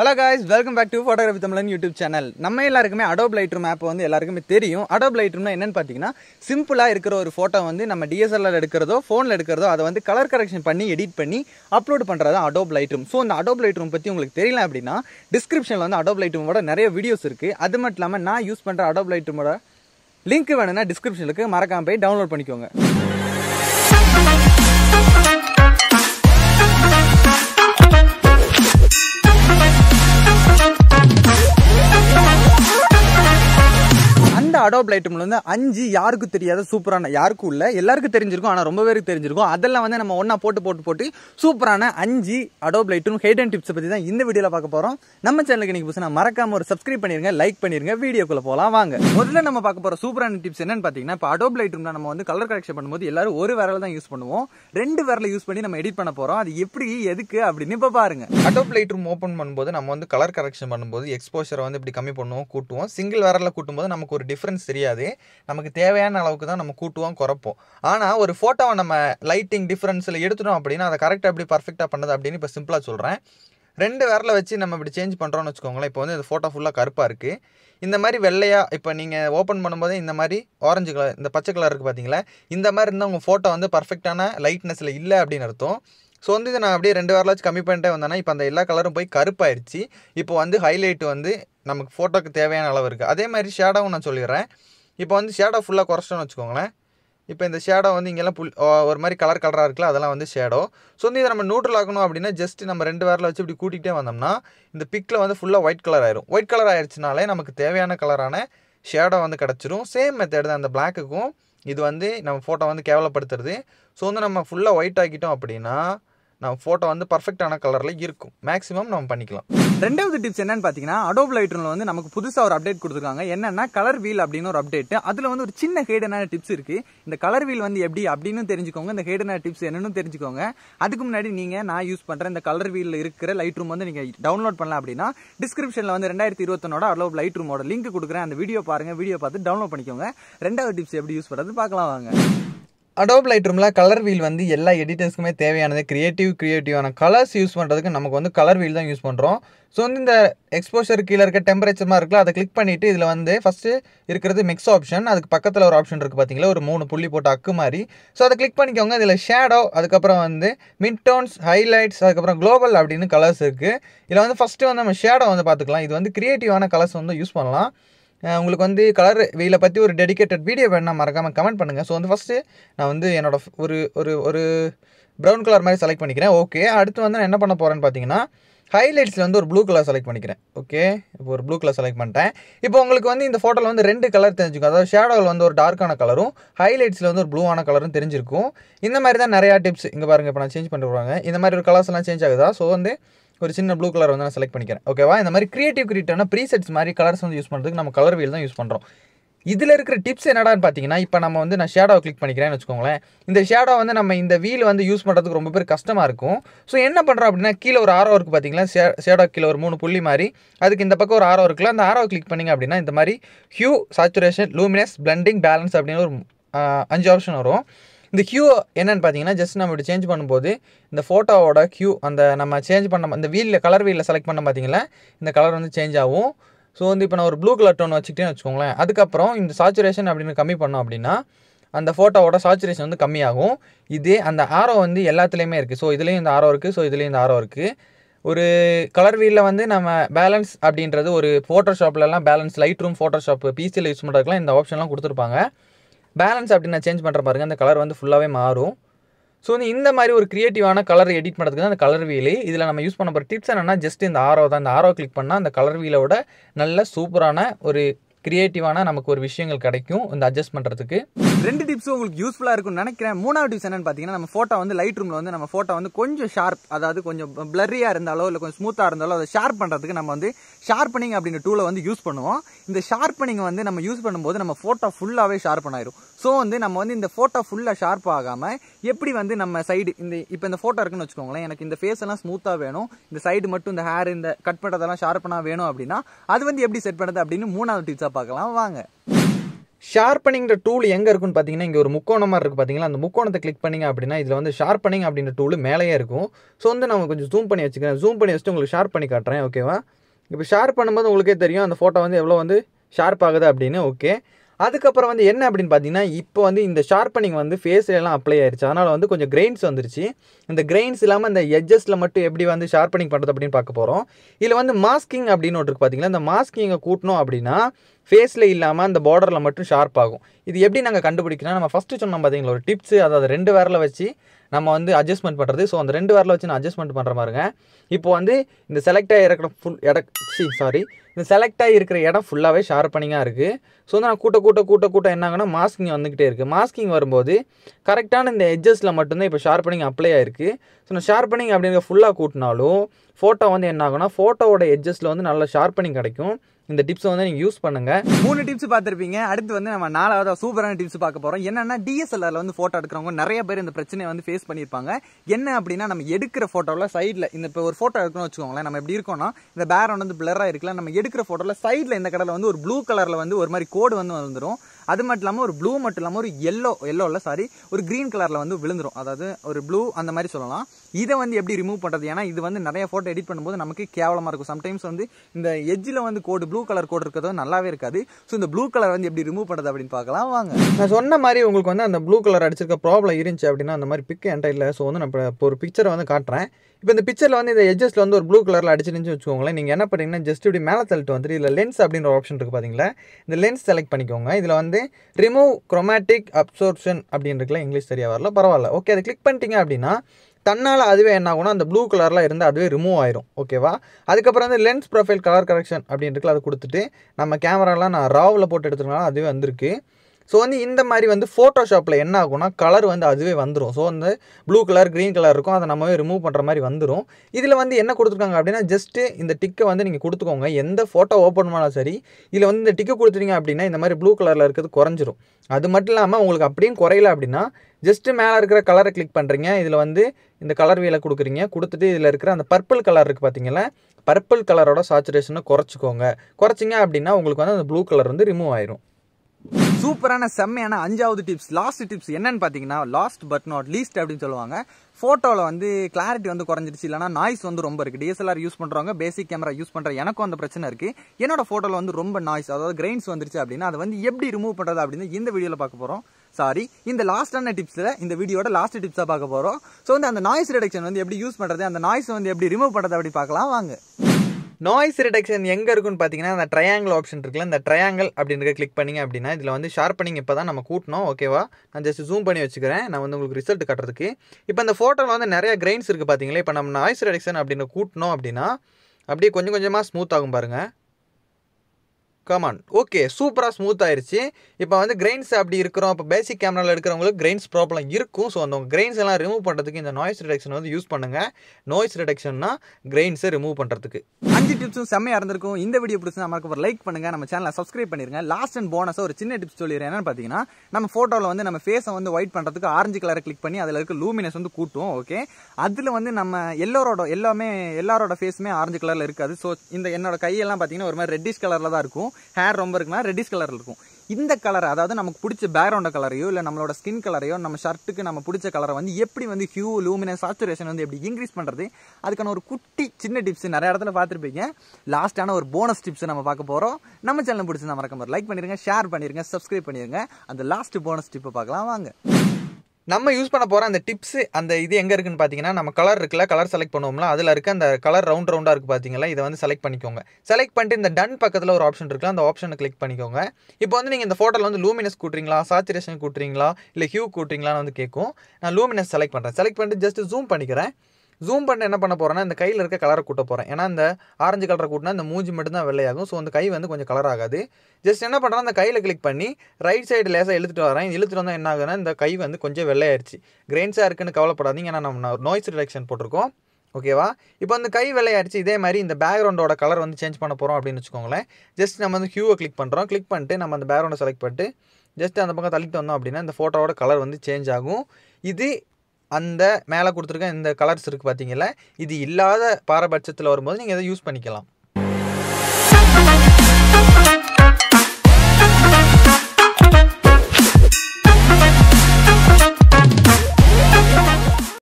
hello guys welcome back to photography Tamilan YouTube channel நம்ம எல்லாருக்குமே Adobe light room app வந்து எல்லாருக்குமே தெரியும் அடோப் லைட் ரூம்னா என்னன்னு பார்த்தீங்கன்னா சிம்பிளாக இருக்கிற ஒரு ஃபோட்டோ வந்து நம்ம டிஎஸ்எல்ஆர் எடுக்கிறதோ ஃபோனில் எடுக்கிறதோ அதை வந்து கலர் கரெக்ஷன் பண்ணி எடிட் பண்ணி அப்லோட் பண்ணுறது அடோப் லைட் ரூம் ஸோ இந்த அடோப் லைட் ரூம் பற்றி உங்களுக்கு தெரியல அப்படின்னா டிஸ்கிரிப்ஷனில் வந்து அடோப் லைட் ரூமோட நிறைய வீடியோஸ் இருக்குது அது மட்டும் இல்லாமல் நான் யூஸ் பண்ணுற அடோப் லைட் ரூமோட லிங்க் வேணும்னா டிஸ்கிரிப்ஷனுக்கு மறக்காம போய் டவுன்லோட் பண்ணிக்கோங்க அடோப் லைட்டம்ல வந்து அஞ்சு யாருக்கும் தெரியாத சூப்பரான யாருக்கும் இல்ல எல்லாருக்கும் தெரிஞ்சிருக்கும் ஆனா ரொம்ப பேருக்கு தெரிஞ்சிருக்கும் அதெல்லாம் வந்து நம்ம ஒன்னா போட்டு போட்டு போட்டு சூப்பரான அஞ்சு அடோப் லைட்டும் ஹெட் அண்ட் டிப்ஸ் பத்தி தான் இந்த வீடியோல பார்க்க போறோம் நம்ம சேனலுக்கு இன்னைக்கு புதுசாக மறக்காம ஒரு சப்ஸ்கிரைப் பண்ணிருங்க லைக் பண்ணிருங்க வீடியோக்குள்ள போகலாம் வாங்க முதல்ல நம்ம பார்க்க போற சூப்பரான டிப்ஸ் என்னன்னு பாத்தீங்கன்னா இப்போ அடோப் லைட்ரூம்ல நம்ம வந்து கலர் கரெக்ஷன் பண்ணும்போது எல்லாரும் ஒரு விரல் தான் யூஸ் பண்ணுவோம் ரெண்டு விரலை யூஸ் பண்ணி நம்ம எடிட் பண்ண போறோம் அது எப்படி எதுக்கு அப்படின்னு பாருங்க அடோப் லைட் ரூம் ஓப்பன் பண்ணும்போது நம்ம வந்து கலர் கரெக்ஷன் பண்ணும்போது எக்ஸ்போஷரை வந்து இப்படி கம்மி பண்ணுவோம் கூட்டுவோம் சிங்கிள் கூட்டும் கூட்டும்போது நமக்கு ஒரு டிஃப்ரெண்ட் டிஃப்ரென்ஸ் தெரியாது நமக்கு தேவையான அளவுக்கு தான் நம்ம கூட்டுவோம் குறைப்போம் ஆனால் ஒரு ஃபோட்டோவை நம்ம லைட்டிங் டிஃப்ரென்ஸில் எடுத்துட்டோம் அப்படின்னா அதை கரெக்டாக அப்படி பர்ஃபெக்டாக பண்ணது அப்படின்னு இப்போ சிம்பிளாக சொல்கிறேன் ரெண்டு வேரில் வச்சு நம்ம இப்படி சேஞ்ச் பண்ணுறோம்னு வச்சுக்கோங்களேன் இப்போ வந்து இந்த ஃபோட்டோ ஃபுல்லாக கருப்பாக இருக்குது இந்த மாதிரி வெள்ளையாக இப்போ நீங்கள் ஓப்பன் பண்ணும்போது இந்த மாதிரி ஆரஞ்சு கலர் இந்த பச்சை கலர் இருக்குது பார்த்தீங்களா இந்த மாதிரி இருந்தால் உங்கள் ஃபோட்டோ வந்து பர்ஃபெக்டான லைட்னஸில் இல்லை அப்படின்னு அர்த்தம் ஸோ வந்து இதை நான் அப்படியே ரெண்டு வச்சு கம்மி பண்ணிட்டே வந்தேன்னா இப்போ அந்த எல்லா கலரும் போய் கருப்பாயிடுச்சு இப்போ வந்து ஹைலைட் வந்து நமக்கு ஃபோட்டோக்கு தேவையான அளவு இருக்குது அதே மாதிரி ஷேடோவும் நான் சொல்லிடுறேன் இப்போ வந்து ஷேடோ ஃபுல்லாக குறைச்சோன்னு வச்சுக்கோங்களேன் இப்போ இந்த ஷேடோ வந்து இங்கெல்லாம் புல் ஒரு மாதிரி கலர் கலராக இருக்குல்ல அதெல்லாம் வந்து ஷேடோ ஸோ வந்து இதை நம்ம நியூட்ரல் ஆகணும் அப்படின்னா ஜஸ்ட் நம்ம ரெண்டு வேரில் வச்சு இப்படி கூட்டிகிட்டே வந்தோம்னா இந்த பிக்கில் வந்து ஃபுல்லாக ஒயிட் கலர் ஆயிரும் ஒயிட் கலர் ஆயிடுச்சுனாலே நமக்கு தேவையான கலரான ஷேடோ வந்து கிடச்சிரும் சேம் மெத்தேடு தான் அந்த பிளாக்குக்கும் இது வந்து நம்ம ஃபோட்டோ வந்து கேவலப்படுத்துறது ஸோ வந்து நம்ம ஃபுல்லாக ஒயிட் ஆக்கிட்டோம் அப்படின்னா நம்ம ஃபோட்டோ வந்து பர்ஃபெக்டான கலரில் இருக்கும் மேக்ஸிமம் நம்ம பண்ணிக்கலாம் ரெண்டாவது டிப்ஸ் என்னன்னு பார்த்தீங்கன்னா அடோப் லைட்ரூமில் வந்து நமக்கு புதுசாக ஒரு அப்டேட் கொடுத்துருக்காங்க என்னன்னா கலர் வீல் அப்படின்னு ஒரு அப்டேட் அதில் வந்து ஒரு சின்ன ஹேடனான டிப்ஸ் இருக்குது இந்த கலர் வீல் வந்து எப்படி அப்படின்னு தெரிஞ்சுக்கோங்க இந்த ஹேடனான டிப்ஸ் என்னன்னு தெரிஞ்சுக்கோங்க அதுக்கு முன்னாடி நீங்கள் நான் யூஸ் பண்ணுற இந்த கலர் வீலில் இருக்கிற லைட் ரூம் வந்து நீங்கள் டவுன்லோட் பண்ணலாம் அப்படின்னா டிஸ்கிரிப்ஷனில் வந்து ரெண்டாயிரத்தி இருபத்தொன்னோட அடோப் லைட் ரூமோட லிங்க் கொடுக்குறேன் அந்த வீடியோ பாருங்கள் வீடியோ பார்த்து டவுன்லோட் பண்ணிக்கோங்க ரெண்டாவது டிப்ஸ் எப்படி யூஸ் பண்ணுறது பார்க்கலாம் வாங்க அடோப் லைட் ரூமில் கலர் வீல் வந்து எல்லா எடிட்டர்ஸ்க்குமே தேவையானது க்ரியேட்டிவ் க்ரியேட்டிவான கலர்ஸ் யூஸ் பண்ணுறதுக்கு நமக்கு வந்து கலர் வீல் தான் யூஸ் பண்ணுறோம் ஸோ வந்து இந்த எக்ஸ்போஷர் கீழே இருக்க டெம்பரேச்சர்மாக இருக்குல்ல அதை கிளிக் பண்ணிவிட்டு இதில் வந்து ஃபஸ்ட்டு இருக்கிறது மிக்ஸ் ஆப்ஷன் அதுக்கு பக்கத்தில் ஒரு ஆப்ஷன் இருக்குது பார்த்தீங்களா ஒரு மூணு புள்ளி போட்டு அக்கு மாதிரி ஸோ அதை கிளிக் பண்ணிக்கோங்க இதில் ஷேடோ அதுக்கப்புறம் வந்து மிட் டோன்ஸ் ஹைலைட்ஸ் அதுக்கப்புறம் குளோபல் அப்படின்னு கலர்ஸ் இருக்குது இதில் வந்து ஃபஸ்ட்டு வந்து நம்ம ஷேடோ வந்து பார்த்துக்கலாம் இது வந்து க்ரியேட்டிவான கலர்ஸ் வந்து யூஸ் பண்ணலாம் உங்களுக்கு வந்து கலர் வெயிலை பற்றி ஒரு டெடிக்கேட்டட் வீடியோ வேணும்னா மறக்காமல் கமெண்ட் பண்ணுங்கள் ஸோ வந்து ஃபஸ்ட்டு நான் வந்து என்னோடய ஒரு ஒரு ஒரு ப்ரௌன் கலர் மாதிரி செலக்ட் பண்ணிக்கிறேன் ஓகே அடுத்து வந்து நான் என்ன பண்ண போகிறேன்னு பார்த்தீங்கன்னா ஹைலைட்ஸில் வந்து ஒரு ப்ளூ கலர் செலக்ட் பண்ணிக்கிறேன் ஓகே இப்போ ஒரு ப்ளூ கலர் செலக்ட் பண்ணிட்டேன் இப்போ உங்களுக்கு வந்து இந்த ஃபோட்டோவில் வந்து ரெண்டு கலர் தெரிஞ்சுக்கும் அதாவது ஷேடோவில் வந்து ஒரு டார்க்கான கலரும் ஹைலைட்ஸில் வந்து ஒரு ப்ளூவான கலரும் தெரிஞ்சிருக்கும் இந்த மாதிரி தான் நிறையா டிப்ஸ் இங்கே பாருங்கள் இப்போ நான் சேஞ்ச் பண்ணிட்டு இந்த மாதிரி ஒரு கலர்ஸ்லாம் சேஞ்ச் ஆகுதா ஸோ வந்து ஒரு சின்ன ப்ளூ கலர் வந்து நான் செலக்ட் பண்ணிக்கிறேன் ஓகேவா இந்த மாதிரி க்ரியேட்டிவ் கிரியேட்டான ப்ரீசெட்ஸ் மாதிரி கலர்ஸ் வந்து யூஸ் பண்ணுறதுக்கு நம்ம கலர் வீல் தான் யூஸ் பண்ணுறோம் இதில் இருக்கிற டிப்ஸ் என்னடான்னு பார்த்தீங்கன்னா இப்போ நம்ம வந்து நான் ஷேடோ கிளிக் பண்ணிக்கிறேன்னு வச்சுக்கோங்களேன் இந்த ஷேடோ வந்து நம்ம இந்த வீல் வந்து யூஸ் பண்ணுறதுக்கு ரொம்ப பேர் கஷ்டமாக இருக்கும் ஸோ என்ன பண்ணுறோம் அப்படின்னா கீழே ஒரு ஆரோ இருக்குது பார்த்தீங்களா ஷே ஷேடோ கீழே ஒரு மூணு புள்ளி மாதிரி அதுக்கு இந்த பக்கம் ஒரு ஆரோ இருக்குல்ல அந்த ஆரோ கிளிக் பண்ணிங்க அப்படின்னா இந்த மாதிரி hue saturation luminance blending balance அப்படின்னு ஒரு அஞ்சு ஆப்ஷன் வரும் இந்த கியூ என்னென்னு பார்த்தீங்கன்னா ஜஸ்ட் நம்ம இப்படி சேஞ்ச் பண்ணும்போது இந்த ஃபோட்டோவோட கியூ அந்த நம்ம சேஞ்ச் பண்ண அந்த வீலில் கலர் வீலில் செலக்ட் பண்ண பார்த்தீங்களா இந்த கலர் வந்து சேஞ்ச் ஆகும் ஸோ வந்து இப்போ நான் ஒரு ப்ளூ கலர் டோன் வச்சுக்கிட்டேன்னு வச்சுக்கோங்களேன் அதுக்கப்புறம் இந்த சாச்சுரேஷன் அப்படின்னு கம்மி பண்ணோம் அப்படின்னா அந்த ஃபோட்டோவோட சாச்சுரேஷன் வந்து கம்மியாகும் இது அந்த ஆரோ வந்து எல்லாத்துலேயுமே இருக்குது ஸோ இதுலேயும் இந்த ஆரோ இருக்குது ஸோ இதுலேயும் இந்த ஆரோ இருக்குது ஒரு கலர் வீலில் வந்து நம்ம பேலன்ஸ் அப்படின்றது ஒரு ஃபோட்டோஷாப்லலாம் பேலன்ஸ் லைட் ரூம் ஃபோட்டோஷாப் பிசியில் யூஸ் பண்ணுறதுக்குலாம் இந்த ஆப்ஷன்லாம் கொடுத்துருப்பாங்க பேலன்ஸ் அப்படி நான் சேஞ்ச் பண்ணுற பாருங்கள் அந்த கலர் வந்து ஃபுல்லாகவே மாறும் ஸோ வந்து இந்த மாதிரி ஒரு க்ரியேட்டிவான கலர் எடிட் பண்ணுறதுக்கு தான் அந்த கலர் வீலு இதில் நம்ம யூஸ் பண்ண போகிற டிப்ஸ் என்னென்னா ஜஸ்ட் இந்த ஆரோ தான் இந்த ஆரோ கிளிக் பண்ணால் அந்த கலர் வீலோட நல்ல சூப்பரான ஒரு கிரியேட்டிவான நமக்கு ஒரு விஷயங்கள் கிடைக்கும் இந்த அட்ஜஸ்ட் பண்ணுறதுக்கு ரெண்டு டிப்ஸும் உங்களுக்கு யூஸ்ஃபுல்லாக இருக்கும்னு நினைக்கிறேன் மூணாவது டிப்ஸ் என்னன்னு பார்த்தீங்கன்னா நம்ம ஃபோட்டோ வந்து லைட் ரூமில் வந்து நம்ம ஃபோட்டோ வந்து கொஞ்சம் ஷார்ப் அதாவது கொஞ்சம் பிளரியாக இருந்தாலோ இல்லை கொஞ்சம் ஸ்மூத்தாக இருந்தாலோ அதை ஷார்ப் பண்ணுறதுக்கு நம்ம வந்து ஷார்ப்பனிங் அப்படின்ற டூலை வந்து யூஸ் பண்ணுவோம் இந்த ஷார்பனிங் வந்து நம்ம யூஸ் பண்ணும்போது நம்ம ஃபோட்டோ ஃபுல்லாகவே ஷார்பன் ஆயிரும் ஸோ வந்து நம்ம வந்து இந்த ஃபோட்டோ ஃபுல்லாக ஷார்ப் ஆகாமல் எப்படி வந்து நம்ம சைடு இந்த இப்போ இந்த ஃபோட்டோ இருக்குன்னு வச்சுக்கோங்களேன் எனக்கு இந்த ஃபேஸ் எல்லாம் ஸ்மூத்தாக வேணும் இந்த சைடு மட்டும் இந்த ஹேர் இந்த கட் பண்ணுறதெல்லாம் ஷார்ப்பனாக வேணும் அப்படின்னா அது வந்து எப்படி செட் பண்ணுறது அப்படின்னு மூணாவது டிப்ஸாக பார்க்கலாம் வாங்க ஷார்ப்பனிங்கிற டூல் எங்கே இருக்குன்னு பார்த்தீங்கன்னா இங்கே ஒரு முக்கோணம் மாதிரி இருக்குது பார்த்தீங்களா அந்த முக்கோணத்தை கிளிக் பண்ணிங்க அப்படின்னா இதில் வந்து ஷார்ப்பனிங் அப்படின்ற டூல் மேலேயே இருக்கும் ஸோ வந்து நான் கொஞ்சம் ஜூம் பண்ணி வச்சுக்கிறேன் ஜூம் பண்ணி வச்சுட்டு உங்களுக்கு ஷார்ப் பண்ணி காட்டுறேன் ஓகேவா இப்போ ஷார்ப் பண்ணும்போது உங்களுக்கே தெரியும் அந்த ஃபோட்டோ வந்து எவ்வளோ வந்து ஷார்ப் ஆகுது அப்படின்னு ஓகே அதுக்கப்புறம் வந்து என்ன அப்படின்னு பார்த்தீங்கன்னா இப்போ வந்து இந்த ஷார்ப்பனிங் வந்து ஃபேஸ்லாம் அப்ளை ஆயிடுச்சு அதனால் வந்து கொஞ்சம் கிரெயின்ஸ் வந்துருச்சு இந்த கிரெயின்ஸ் இல்லாமல் இந்த எட்ஜஸில் மட்டும் எப்படி வந்து ஷார்ப்பனிங் பண்ணுறது அப்படின்னு பார்க்க போகிறோம் இதில் வந்து மாஸ்கிங் அப்படின்னு ஒரு பார்த்தீங்களா இந்த மாஸ்கிங்கை கூட்டணும் அப்படின்னா ஃபேஸில் இல்லாமல் அந்த பார்டரில் மட்டும் ஷார்ப் ஆகும் இது எப்படி நாங்கள் கண்டுபிடிக்கணும் நம்ம ஃபஸ்ட்டு சொன்னோம் பார்த்தீங்களா ஒரு டிப்ஸு அதாவது ரெண்டு வேரில் வச்சு நம்ம வந்து அட்ஜஸ்ட்மெண்ட் பண்ணுறது ஸோ அந்த ரெண்டு வாரில் வச்சு நான் அட்ஜஸ்ட்மெண்ட் பண்ணுற மாதிரிங்க இப்போ வந்து இந்த செலக்ட் இருக்கிற ஃபுல் இடம் சி சாரி இந்த செலக்ட் இருக்கிற இடம் ஃபுல்லாகவே ஷார்பனிங்காக இருக்குது ஸோ வந்து நான் கூட்ட கூட்ட கூட்ட கூட்ட என்னாங்கன்னா மாஸ்கிங் வந்துக்கிட்டே இருக்குது மாஸ்கிங் வரும்போது கரெக்டான இந்த எட்ஜஸில் மட்டும்தான் இப்போ ஷார்பனிங் அப்ளை ஆயிருக்கு ஸோ நான் ஷார்பனிங் அப்படிங்கிற ஃபுல்லாக கூட்டினாலும் ஃபோட்டோ வந்து என்ன ஆகுனா ஃபோட்டோவோட எட்ஜஸில் வந்து நல்லா ஷார்பனிங் கிடைக்கும் இந்த டிப்ஸை வந்து நீங்கள் யூஸ் பண்ணுங்கள் மூணு டிப்ஸ் பார்த்துருப்பீங்க அடுத்து வந்து நம்ம நாலாவது சூப்பரான டிப்ஸ் பார்க்க போகிறோம் என்னென்னா டிஎஸ்எல்ஆரில் வந்து ஃபோட்டோ எடுக்கிறவங்க நிறைய பேர் இந்த பிரச்சனையை வந்து ஃபேஸ் பண்ணியிருப்பாங்க என்ன அப்படின்னா நம்ம எடுக்கிற ஃபோட்டோவில் சைடில் இந்த இப்போ ஒரு ஃபோட்டோ எடுக்கணும்னு வச்சுக்கோங்களேன் நம்ம எப்படி இருக்கோம்னா இந்த பேரண்ட் வந்து பிளராக இருக்கலாம் நம்ம எடுக்கிற ஃபோட்டோவில் சைடில் இந்த கடலில் வந்து ஒரு ப்ளூ கலரில் வந்து ஒரு மாதிரி கோடு வந்து வந்துடும் அது மட்டும் இல்லாமல் ஒரு ப்ளூ மட்டும் இல்லாமல் ஒரு எல்லோ எல்லோ இல்லை சாரி ஒரு க்ரீன் கலரில் வந்து விழுந்துடும் அதாவது ஒரு ப்ளூ அந்த மாதிரி சொல்லலாம் இதை வந்து எப்படி ரிமூவ் பண்ணுறது ஏன்னா இது வந்து நிறைய ஃபோட்டோ எடிட் பண்ணும்போது நமக்கு கேவலமாக இருக்கும் சம்டைம்ஸ் வந்து இந்த எஜ்ஜில் வந்து கோடு ப்ளூ கலர் கோடு இருக்கிறது நல்லாவே இருக்காது ஸோ இந்த ப்ளூ கலர் வந்து எப்படி ரிமூவ் பண்ணுறது அப்படின்னு பார்க்கலாம் வாங்க நான் சொன்ன மாதிரி உங்களுக்கு வந்து அந்த ப்ளூ கலர் அடிச்சிருக்க ப்ராப்ளம் இருந்துச்சு அப்படின்னா அந்த மாதிரி பிக் என்ட இல்லை ஸோ வந்து நான் இப்போ ஒரு பிக்சரை வந்து காட்டுறேன் இப்போ இந்த பிக்சரில் வந்து இந்த எஜ்ஜஸில் வந்து ஒரு ப்ளூ கலரில் அடிச்சிருந்து வச்சுக்கோங்களேன் நீங்கள் என்ன பண்ணுறீங்கன்னா ஜஸ்ட் இப்படி மேலே தள்ளிட்டு வந்துட்டு இதில் லென்ஸ் அப்படின்ற ஆப்ஷன் இருக்குது பார்த்தீங்களா இந்த லென்ஸ் செலக்ட் பண்ணிக்கோங்க இதில் வந்து வந்து ரிமூவ் குரோமேட்டிக் அப்சோர்ஷன் அப்படின்றக்குலாம் இங்கிலீஷ் சரியாக வரல பரவாயில்ல ஓகே அதை கிளிக் பண்ணிட்டீங்க அப்படின்னா தன்னால் அதுவே என்ன ஆகும்னா அந்த ப்ளூ கலரில் இருந்து அதுவே ரிமூவ் ஆயிரும் ஓகேவா அதுக்கப்புறம் வந்து லென்ஸ் ப்ரொஃபைல் கலர் கரெக்ஷன் அப்படின்றக்குள்ள அதை கொடுத்துட்டு நம்ம கேமராலாம் நான் ராவில் போட்டு எடுத்துருக்கலாம் அதுவே வந்திருக்கு ஸோ வந்து இந்த மாதிரி வந்து ஃபோட்டோஷாப்பில் என்ன ஆகும்னா கலர் வந்து அதுவே வந்துடும் ஸோ வந்து ப்ளூ கலர் க்ரீன் கலர் இருக்கும் அதை நம்மவே ரிமூவ் பண்ணுற மாதிரி வந்துடும் இதில் வந்து என்ன கொடுத்துருக்காங்க அப்படின்னா ஜஸ்ட்டு இந்த டிக்கை வந்து நீங்கள் கொடுத்துக்கோங்க எந்த ஃபோட்டோ ஓப்பன் பண்ணாலும் சரி இதில் வந்து இந்த டிக்கை கொடுத்துறீங்க அப்படின்னா இந்த மாதிரி ப்ளூ கலரில் இருக்கிறது குறைஞ்சிரும் அது மட்டும் இல்லாமல் உங்களுக்கு அப்படியும் குறையல அப்படின்னா ஜஸ்ட்டு மேலே இருக்கிற கலரை கிளிக் பண்ணுறீங்க இதில் வந்து இந்த கலர் வீலை கொடுக்குறீங்க கொடுத்துட்டு இதில் இருக்கிற அந்த பர்பிள் கலர் இருக்குது பார்த்தீங்களா பர்பிள் கலரோட சாச்சுரேஷனை குறைச்சிக்கோங்க குறைச்சிங்க அப்படின்னா உங்களுக்கு வந்து அந்த ப்ளூ கலர் வந்து ரிமூவ் ஆயிரும் சூப்பரான செம்மையான அஞ்சாவது டிப்ஸ் லாஸ்ட் டிப்ஸ் என்னன்னு பார்த்தீங்கன்னா லாஸ்ட் பட் நாட் லீஸ்ட் அப்படின்னு சொல்லுவாங்க ஃபோட்டோவில் வந்து கிளாரிட்டி வந்து குறைஞ்சிருச்சு இல்லைனா நாய்ஸ் வந்து ரொம்ப இருக்குது டிஎஸ்எல்ஆர் யூஸ் பண்ணுறவங்க பேசிக் கேமரா யூஸ் பண்ணுற எனக்கும் அந்த பிரச்சனை இருக்குது என்னோட ஃபோட்டோவில் வந்து ரொம்ப நாய்ஸ் அதாவது கிரெயின்ஸ் வந்துருச்சு அப்படின்னா அதை வந்து எப்படி ரிமூவ் பண்ணுறது அப்படின்னு இந்த வீடியோவில் பார்க்க போகிறோம் சாரி இந்த லாஸ்டான டிப்ஸில் இந்த வீடியோட லாஸ்ட் டிப்ஸாக பார்க்க போகிறோம் ஸோ வந்து அந்த நாய்ஸ் ரிடக்ஷன் வந்து எப்படி யூஸ் பண்ணுறது அந்த நாய்ஸ் வந்து எப்படி ரிமூவ் பண்ணுறது அப்படி பார்க்கலாம் வாங்க நாய்ஸ் ரிடக்ஷன் எங்கே இருக்குன்னு பார்த்தீங்கன்னா அந்த ட்ரையாங்கல் ஆப்ஷன் இருக்குல்ல இந்த ட்ரையாங்கல் அப்படின்றத கிளிக் பண்ணிங்க அப்படின்னா இதில் வந்து ஷார்ப்பனிங் இப்போ தான் நம்ம கூட்டணும் ஓகேவா நான் ஜஸ்ட் ஜூம் பண்ணி வச்சுக்கிறேன் நான் வந்து உங்களுக்கு ரிசல்ட் கட்டுறதுக்கு இப்போ இந்த ஃபோட்டோவில் வந்து நிறைய கிரெயின்ஸ் இருக்குது பார்த்தீங்களா இப்போ நம்ம நாய்ஸ் ரிடக்ஷன் அப்படின்னு கூட்டணும் அப்படின்னா அப்படியே கொஞ்சம் கொஞ்சமாக ஸ்மூத் ஆகும் பாருங்கள் கமான் ஓகே சூப்பராக ஸ்மூத் ஆயிடுச்சு இப்போ வந்து கிரெயின்ஸ் அப்படி இருக்கிறோம் இப்போ பேசிக் கேமராவில் எடுக்கிறவங்களுக்கு கிரெயின்ஸ் ப்ராப்ளம் இருக்கும் ஸோ அந்த கிரெயின்ஸ் எல்லாம் ரிமூவ் பண்ணுறதுக்கு இந்த நாய்ஸ் ரிடக்ஷன் வந்து யூஸ் பண்ணுங்கள் நாய்ஸ் ரிடக்ஷன்னா கிரெயின்ஸை ரிமூவ் பண்ணுறதுக்கு அஞ்சு டிப்ஸும் செம்மையாக இருந்திருக்கும் இந்த வீடியோ பிடிச்சி நமக்கு ஒரு லைக் பண்ணுங்கள் நம்ம சேனலை சப்ஸ்கிரைப் பண்ணிருங்க லாஸ்ட் அண்ட் போனஸாக ஒரு சின்ன டிப்ஸ் சொல்லிடுறேன் என்னன்னு பார்த்தீங்கன்னா நம்ம ஃபோட்டோவில் வந்து நம்ம ஃபேஸை வந்து ஒயிட் பண்ணுறதுக்கு ஆரஞ்சு கலரை கிளிக் பண்ணி அதில் இருக்க லூமினஸ் வந்து கூட்டும் ஓகே அதில் வந்து நம்ம எல்லோரோட எல்லாமே எல்லாரோட ஃபேஸுமே ஆரஞ்சு கலரில் இருக்காது ஸோ இந்த என்னோட கையெல்லாம் பார்த்தீங்கன்னா ஒரு மாதிரி ரெட்டிஷ் கலரில் தான் இருக்கும் ஹேர் ரொம்ப இருக்குன்னா ரெட்டிஷ் கலரில் இருக்கும் இந்த கலரை அதாவது நமக்கு பிடிச்ச பேக்ரவுண்ட கலரையோ இல்லை நம்மளோட ஸ்கின் கலரையோ நம்ம ஷர்ட்டுக்கு நம்ம பிடிச்ச கலரை வந்து எப்படி வந்து ஹியூ லூமினஸ் சாச்சுரேஷன் வந்து எப்படி இன்க்ரீஸ் பண்ணுறது அதுக்கான ஒரு குட்டி சின்ன டிப்ஸ் நிறைய இடத்துல பார்த்துருப்பீங்க லாஸ்ட்டான ஒரு போனஸ் டிப்ஸ் நம்ம பார்க்க போகிறோம் நம்ம சேனல் பிடிச்சிருந்தா மறக்காம லைக் பண்ணிடுங்க ஷேர் பண்ணிடுங்க சப்ஸ்கிரைப் பண்ணிடுங்க அந்த லாஸ்ட் போனஸ் டிப்பை பார்க்கலாம் வாங்க நம்ம யூஸ் பண்ண போகிற அந்த டிப்ஸு அந்த இது எங்கே இருக்குன்னு பார்த்தீங்கன்னா நம்ம கலர் இருக்குல்ல கலர் செலக்ட் பண்ணுவோம்ல அதில் இருக்க அந்த கலர் ரவுண்ட் ரவுண்டாக இருக்குது பார்த்தீங்களா இதை வந்து செலக்ட் பண்ணிக்கோங்க செலக்ட் பண்ணிட்டு இந்த டன் பக்கத்தில் ஒரு ஆப்ஷன் இருக்குல்ல அந்த ஆப்ஷனை கிளிக் பண்ணிக்கோங்க இப்போ வந்து நீங்கள் இந்த ஃபோட்டோவில் வந்து லூமினஸ் கூட்டுறீங்களா சாச்சுரேஷன் கூட்டுறீங்களா இல்லை ஹியூ கூட்டுறீங்களான்னு வந்து கேட்கும் நான் லூமினஸ் செலக்ட் பண்ணுறேன் செலக்ட் பண்ணிட்டு ஜஸ்ட் ஜூம் பண்ணிக்கிறேன் ஜூம் பண்ண என்ன பண்ண போகிறேன்னா இந்த கையில் இருக்க கலரை கூட்ட போகிறேன் ஏன்னா இந்த ஆரஞ்சு கலரை கூட்டினா இந்த மூஞ்சி மட்டும்தான் வெள்ளையாகும் ஸோ அந்த கை வந்து கொஞ்சம் கலர் ஆகாது ஜஸ்ட் என்ன பண்ணுறேன் அந்த கையில் கிளிக் பண்ணி ரைட் சைடு லேசாக இழுத்துட்டு வரேன் இழுத்துட்டு வந்தால் என்ன ஆகுதுன்னா இந்த கை வந்து கொஞ்சம் வெள்ளையாயிருச்சு கிரெயின்ஸாக இருக்குன்னு கவலைப்படாதீங்க ஏன்னா நம்ம நாய்ஸ் ரிடக்ஷன் போட்டிருக்கோம் ஓகேவா இப்போ அந்த கை வெள்ளையாயிருச்சு இதே மாதிரி இந்த பேக்ரவுண்டோட கலர் வந்து சேஞ்ச் பண்ண போகிறோம் அப்படின்னு வச்சுக்கோங்களேன் ஜஸ்ட் நம்ம வந்து ஹியூவை கிளிக் பண்ணுறோம் கிளிக் பண்ணிட்டு நம்ம அந்த பேக்ரவுண்டை செலக்ட் பண்ணிட்டு ஜஸ்ட் அந்த பக்கம் தள்ளிட்டு வந்தோம் அப்படின்னா இந்த ஃபோட்டோவோட கலர் வந்து சேஞ்ச் ஆகும் இது அந்த மேலே கொடுத்துருக்க இந்த கலர்ஸ் இருக்குது பார்த்தீங்களா இது இல்லாத பாரபட்சத்தில் வரும்போது நீங்கள் இதை யூஸ் பண்ணிக்கலாம்